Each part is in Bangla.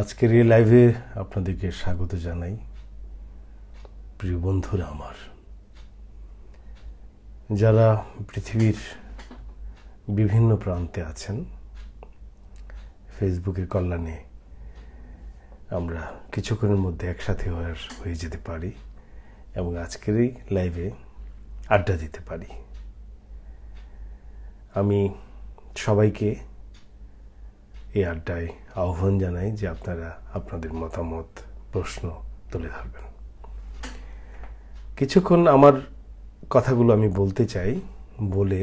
আজকের এই লাইভে আপনাদেরকে স্বাগত জানাই প্রিয় বন্ধুরা আমার যারা পৃথিবীর বিভিন্ন প্রান্তে আছেন ফেসবুকের কল্যাণে আমরা কিছুক্ষণের মধ্যে একসাথে হয়ে যেতে পারি এবং আজকের এই লাইভে আড্ডা দিতে পারি আমি সবাইকে এই আড্ডায় আহ্বান জানাই যে আপনারা আপনাদের মতামত প্রশ্ন তুলে ধরবেন কিছুক্ষণ আমার কথাগুলো আমি বলতে চাই বলে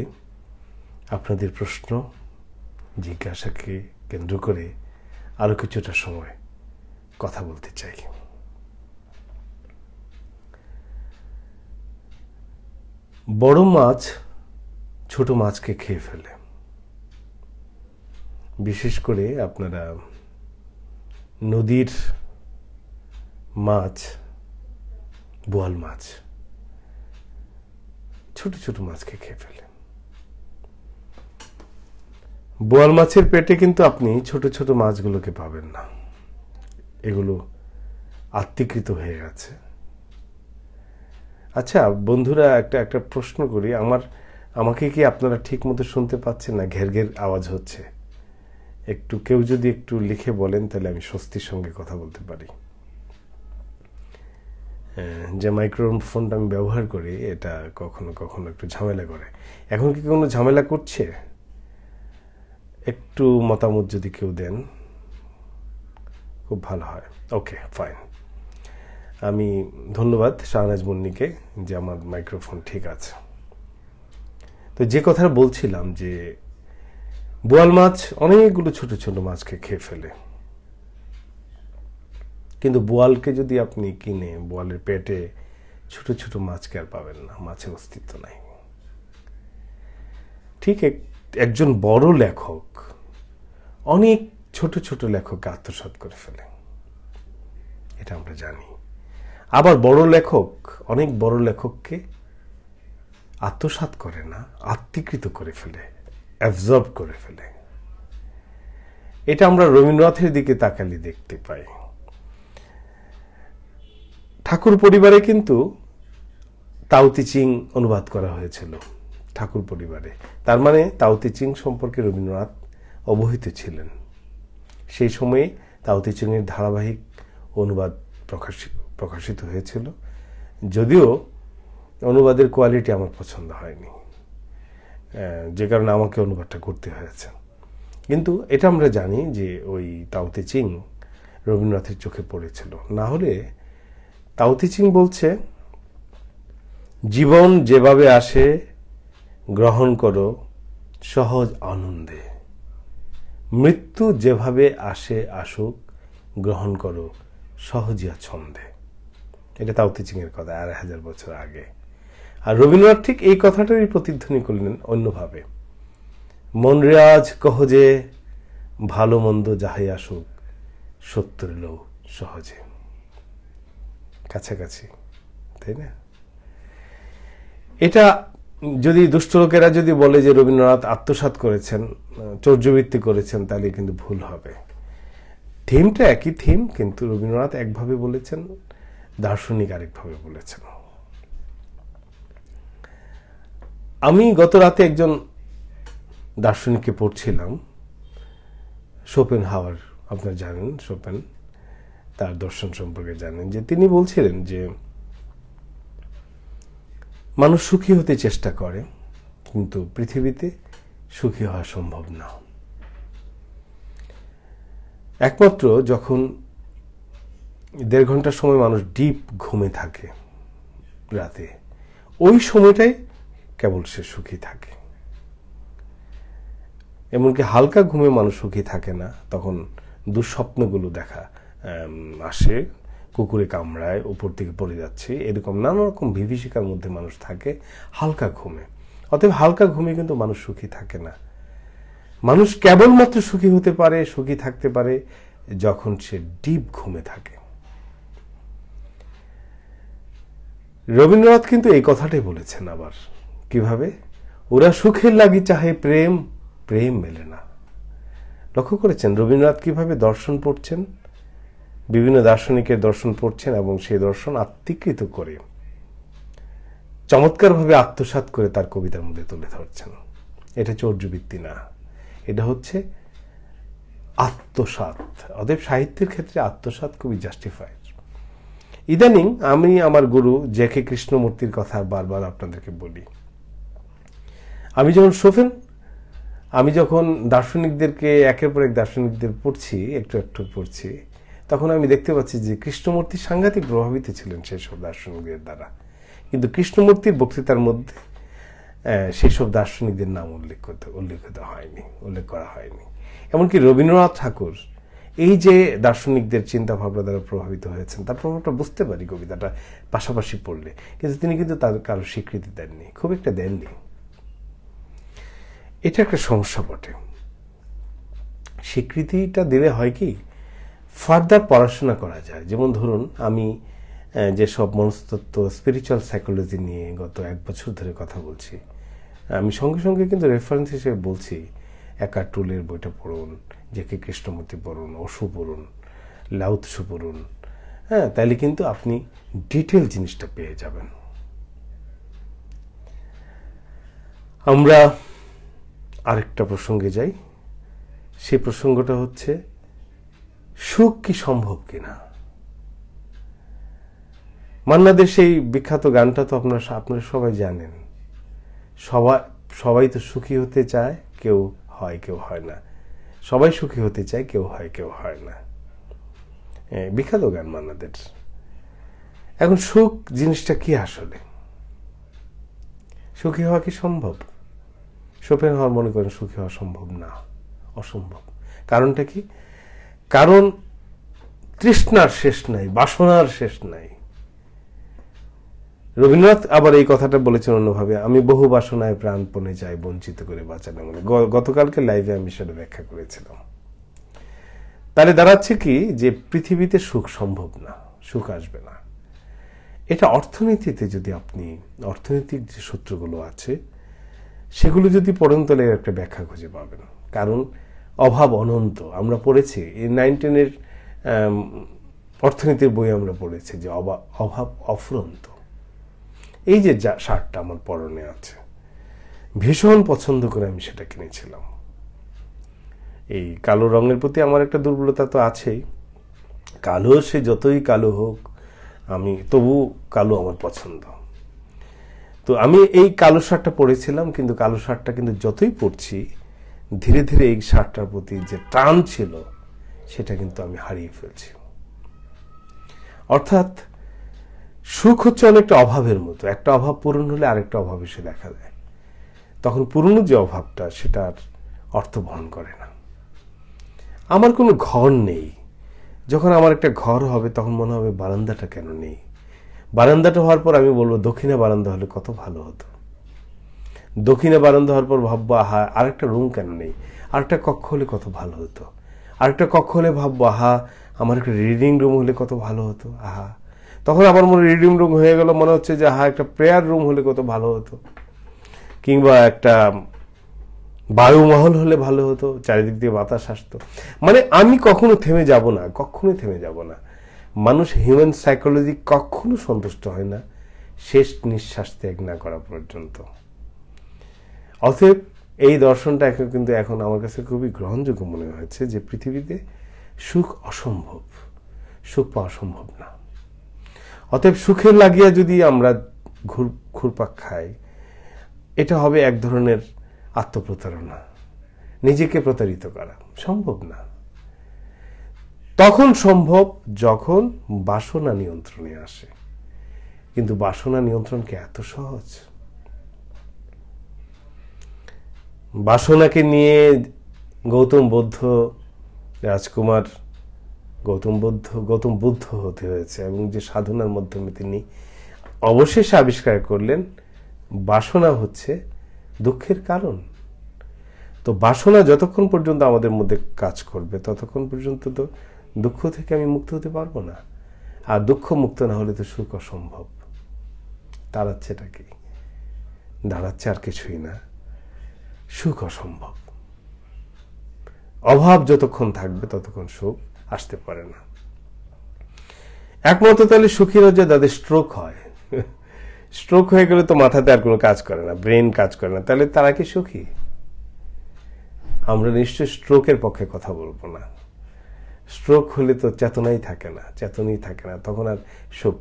আপনাদের প্রশ্ন জিজ্ঞাসাকে কেন্দ্র করে আরও কিছুটা সময় কথা বলতে চাই বড় মাছ ছোট মাছকে খেয়ে ফেলে বিশেষ করে আপনারা নদীর মাছ বোয়াল মাছ ছোট ছোট মাছকে খেয়ে ফেলেন বোয়াল মাছের পেটে কিন্তু আপনি ছোট ছোট মাছগুলোকে পাবেন না এগুলো আত্মীকৃত হয়ে গেছে আচ্ছা বন্ধুরা একটা একটা প্রশ্ন করি আমার আমাকে কি আপনারা ঠিক মতো শুনতে পাচ্ছেন না ঘের ঘের আওয়াজ হচ্ছে একটু কেউ যদি একটু লিখে বলেন তাহলে আমি স্বস্তির সঙ্গে কথা বলতে পারি যে মাইক্রোফোনটা আমি ব্যবহার করি এটা কখনো কখনো একটু ঝামেলা করে এখন কি কোনো ঝামেলা করছে একটু মতামত যদি কেউ দেন খুব ভালো হয় ওকে ফাইন আমি ধন্যবাদ শাহনাজ মুন্নিকে যে আমার মাইক্রোফোন ঠিক আছে তো যে কথা বলছিলাম যে বোয়াল মাছ অনেকগুলো ছোট ছোট মাছকে খেয়ে ফেলে কিন্তু বোয়ালকে যদি আপনি কিনে বোয়ালের পেটে ছোট ছোট মাছকে আর পাবেন না মাছের অস্তিত্ব নাই ঠিক একজন বড় লেখক অনেক ছোট ছোট লেখককে আত্মসাত করে ফেলে এটা আমরা জানি আবার বড় লেখক অনেক বড় লেখককে আত্মসাত করে না আত্মীকৃত করে ফেলে অ্যাবজর্ব করে ফেলে এটা আমরা রবীন্দ্রনাথের দিকে তাকালে দেখতে পাই ঠাকুর পরিবারে কিন্তু তাওতি চিং অনুবাদ করা হয়েছিল ঠাকুর পরিবারে তার মানে তাওতি চিং সম্পর্কে রবীন্দ্রনাথ অবহিত ছিলেন সেই সময়ে তাও চিংয়ের ধারাবাহিক অনুবাদ প্রকাশিত প্রকাশিত হয়েছিল যদিও অনুবাদের কোয়ালিটি আমার পছন্দ হয়নি যে কারণে আমাকে অনুবাদটা করতে হয়েছে কিন্তু এটা আমরা জানি যে ওই তাওতে চিং রবীন্দ্রনাথের চোখে পড়েছিল না হলে তাওতে চিং বলছে জীবন যেভাবে আসে গ্রহণ করো সহজ আনন্দে মৃত্যু যেভাবে আসে আসুক গ্রহণ করো সহজিয়া ছন্দে এটা তাওতে চিংয়ের কথা আড়াই হাজার বছর আগে আর রবীন্দ্রনাথ ঠিক এই কথাটারই প্রতিধ্বনি করলেন অন্যভাবে মন রেয়াজ কহ যে ভালো মন্দ যাহাই আসুক সত্যের লোক সহজে কাছাকাছি তাই না এটা যদি দুষ্ট লোকেরা যদি বলে যে রবীন্দ্রনাথ আত্মসাত করেছেন চর্যবৃত্তি করেছেন তাহলে কিন্তু ভুল হবে থিমটা একই থিম কিন্তু রবীন্দ্রনাথ একভাবে বলেছেন দার্শনিক আরেকভাবে বলেছেন আমি গত রাতে একজন দার্শনিককে পড়ছিলাম শোপেন হাওয়ার আপনারা জানেন শোপেন তার দর্শন সম্পর্কে জানেন যে তিনি বলছিলেন যে মানুষ সুখী হতে চেষ্টা করে কিন্তু পৃথিবীতে সুখী হওয়া সম্ভব না একমাত্র যখন দেড় ঘন্টার সময় মানুষ ডিপ ঘুমে থাকে রাতে ওই সময়টাই কেবল সে সুখী থাকে এমনকি হালকা ঘুমে মানুষ সুখী থাকে না তখন দুঃস্বপ্নগুলো দেখা আসে কুকুরে কামড়ায় উপর থেকে পড়ে যাচ্ছে এরকম নানা রকম বিভীষিকার মধ্যে মানুষ থাকে হালকা ঘুমে অতএব হালকা ঘুমে কিন্তু মানুষ সুখী থাকে না মানুষ কেবলমাত্র সুখী হতে পারে সুখী থাকতে পারে যখন সে ডিপ ঘুমে থাকে রবীন্দ্রনাথ কিন্তু এই কথাটাই বলেছেন আবার কিভাবে ওরা সুখের লাগি চাহে প্রেম প্রেম মেলে না লক্ষ্য করেছেন রবীন্দ্রনাথ কিভাবে দর্শন পড়ছেন বিভিন্ন দার্শনিকের দর্শন পড়ছেন এবং সেই দর্শন আত্মীকৃত করে চমৎকারভাবে আত্মসাত করে তার কবিতার মধ্যে তুলে ধরছেন এটা চৌর্যবৃত্তি না এটা হচ্ছে আত্মসাত অতএব সাহিত্যের ক্ষেত্রে আত্মসাত খুবই জাস্টিফাইড ইদানিং আমি আমার গুরু জেকে কৃষ্ণমূর্তির কথা বারবার আপনাদেরকে বলি আমি যখন শোফেন আমি যখন দার্শনিকদেরকে একের পর এক দার্শনিকদের পড়ছি একটু একটু পড়ছি তখন আমি দেখতে পাচ্ছি যে কৃষ্ণমূর্তি সাংঘাতিক প্রভাবিত ছিলেন সেই সব দার্শনিকদের দ্বারা কিন্তু কৃষ্ণমূর্তির বক্তৃতার মধ্যে সেই সব দার্শনিকদের নাম উল্লেখ করতে উল্লেখিত হয়নি উল্লেখ করা হয়নি এমনকি রবীন্দ্রনাথ ঠাকুর এই যে দার্শনিকদের চিন্তাভাবনা দ্বারা প্রভাবিত হয়েছেন তার প্রভাবটা বুঝতে পারি কবিতাটা পাশাপাশি পড়লে কিন্তু তিনি কিন্তু তার কারো স্বীকৃতি দেননি খুব একটা দেননি এটা একটা সমস্যা বটে স্বীকৃতিটা দিলে হয় কি ফার্দার পড়াশোনা করা যায় যেমন ধরুন আমি যেসব মনস্তত্ত্ব স্পিরিচুয়াল সাইকোলজি নিয়ে গত এক বছর ধরে কথা বলছি আমি সঙ্গে সঙ্গে কিন্তু রেফারেন্স হিসেবে বলছি একা টুলের বইটা পড়ুন যে কে কৃষ্ণমূর্তি পড়ুন অশু পড়ুন লাউৎসু পড়ুন হ্যাঁ তাহলে কিন্তু আপনি ডিটেল জিনিসটা পেয়ে যাবেন আমরা আরেকটা প্রসঙ্গে যাই সে প্রসঙ্গটা হচ্ছে সুখ কি সম্ভব কিনা মান্নাদের সেই বিখ্যাত গানটা তো আপনারা আপনারা সবাই জানেন সবাই সবাই তো সুখী হতে চায় কেউ হয় কেউ হয় না সবাই সুখী হতে চায় কেউ হয় কেউ হয় না বিখ্যাত গান মান্নাদের এখন সুখ জিনিসটা কি আসলে সুখী হওয়া কি সম্ভব শোপেন হওয়ার মনে করেন সুখী হওয়া সম্ভব না অসম্ভব কারণটা কি কারণ তৃষ্ণার শেষ নাই বাসনার শেষ নাই রবীন্দ্রনাথ আবার এই কথাটা বলেছেন অন্যভাবে আমি বহু বাসনায় প্রাণপণে যাই বঞ্চিত করে বাঁচানো বলে মানে। গতকালকে লাইভে আমি সেটা ব্যাখ্যা করেছিলাম তাহলে দাঁড়াচ্ছে কি যে পৃথিবীতে সুখ সম্ভব না সুখ আসবে না এটা অর্থনীতিতে যদি আপনি অর্থনৈতিক যে সূত্রগুলো আছে সেগুলো যদি পড়েন তাহলে একটা ব্যাখ্যা খুঁজে পাবেন কারণ অভাব অনন্ত আমরা পড়েছি এই নাইন টেনের অর্থনীতির বই আমরা পড়েছি যে অভাব অফুরন্ত এই যে যা শার্টটা আমার পরনে আছে ভীষণ পছন্দ করে আমি সেটা কিনেছিলাম এই কালো রঙের প্রতি আমার একটা দুর্বলতা তো আছেই কালো সে যতই কালো হোক আমি তবু কালো আমার পছন্দ তো আমি এই কালো শার্টটা পরেছিলাম কিন্তু কালো শার্টটা কিন্তু যতই পরছি ধীরে ধীরে এই শার্টটার প্রতি যে টান ছিল সেটা কিন্তু আমি হারিয়ে ফেলছি অর্থাৎ সুখ হচ্ছে অনেকটা অভাবের মতো একটা অভাব পূরণ হলে আরেকটা অভাব এসে দেখা যায় তখন পুরনো যে অভাবটা সেটার অর্থ বহন করে না আমার কোনো ঘর নেই যখন আমার একটা ঘর হবে তখন মনে হবে বারান্দাটা কেন নেই বারান্দাটা হওয়ার পর আমি বলবো দক্ষিণে বারান্দা হলে কত ভালো হতো দক্ষিণে বারান্দা হওয়ার পর ভাববো আহা আরেকটা রুম কেন নেই আরেকটা কক্ষ হলে কত ভালো হতো আরেকটা কক্ষ হলে ভাববো আহা আমার একটা রিডিং রুম হলে কত ভালো হতো আহা তখন আমার মনে রিডিং রুম হয়ে গেল মনে হচ্ছে যে আহা একটা প্রেয়ার রুম হলে কত ভালো হতো কিংবা একটা বায়ুমহল হলে ভালো হতো চারিদিক দিয়ে বাতাস আসতো মানে আমি কখনো থেমে যাব না কখনোই থেমে যাব না মানুষ হিউম্যান সাইকোলজি কখনো সন্তুষ্ট হয় না শেষ নিঃশ্বাস ত্যাগ না করা পর্যন্ত অতএব এই দর্শনটা এখন কিন্তু এখন আমার কাছে খুবই গ্রহণযোগ্য মনে হয়েছে যে পৃথিবীতে সুখ অসম্ভব সুখ পাওয়া অসম্ভব না অতএব সুখে লাগিয়া যদি আমরা ঘুর ঘুরপাক খাই এটা হবে এক ধরনের আত্মপ্রতারণা নিজেকে প্রতারিত করা সম্ভব না তখন সম্ভব যখন বাসনা নিয়ন্ত্রণে আসে কিন্তু বাসনা নিয়ন্ত্রণকে এত সহজ বাসনাকে নিয়ে গৌতম বুদ্ধ রাজকুমার গৌতম বুদ্ধ গৌতম বুদ্ধ হতে হয়েছে এবং যে সাধনার মাধ্যমে তিনি অবশেষে আবিষ্কার করলেন বাসনা হচ্ছে দুঃখের কারণ তো বাসনা যতক্ষণ পর্যন্ত আমাদের মধ্যে কাজ করবে ততক্ষণ পর্যন্ত তো দুঃখ থেকে আমি মুক্ত হতে পারবো না আর দুঃখ মুক্ত না হলে তো সুখ অসম্ভব এটা কি দাঁড়াচ্ছে আর কিছুই না সুখ অসম্ভব অভাব যতক্ষণ থাকবে ততক্ষণ সুখ আসতে পারে না একমাত্র তাহলে সুখীরা যে তাদের স্ট্রোক হয় স্ট্রোক হয়ে গেলে তো মাথাতে আর কোনো কাজ করে না ব্রেন কাজ করে না তাহলে তারা কি সুখী আমরা নিশ্চয় স্ট্রোকের পক্ষে কথা বলবো না স্ট্রোক হলে তো চেতনাই থাকে না চেতনই থাকে না তখন আর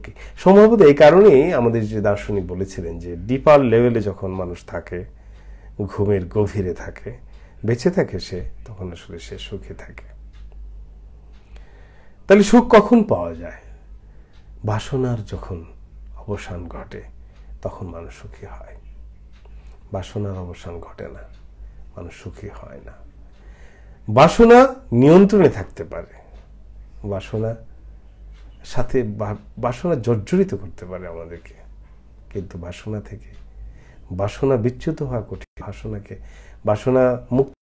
কি সম্ভবত এই কারণেই আমাদের যে দার্শনিক বলেছিলেন যে ডিপার লেভেলে যখন মানুষ থাকে ঘুমের গভীরে থাকে বেঁচে থাকে সে তখন আসলে সে সুখে থাকে তাহলে সুখ কখন পাওয়া যায় বাসনার যখন অবসান ঘটে তখন মানুষ সুখী হয় বাসনার অবসান ঘটে না মানুষ সুখী হয় না বাসনা নিয়ন্ত্রণে থাকতে পারে বাসনা সাথে বাসনা জর্জরিত করতে পারে আমাদেরকে কিন্তু বাসনা থেকে বাসনা বিচ্যুত হওয়া কঠিন বাসনাকে বাসনা মুক্ত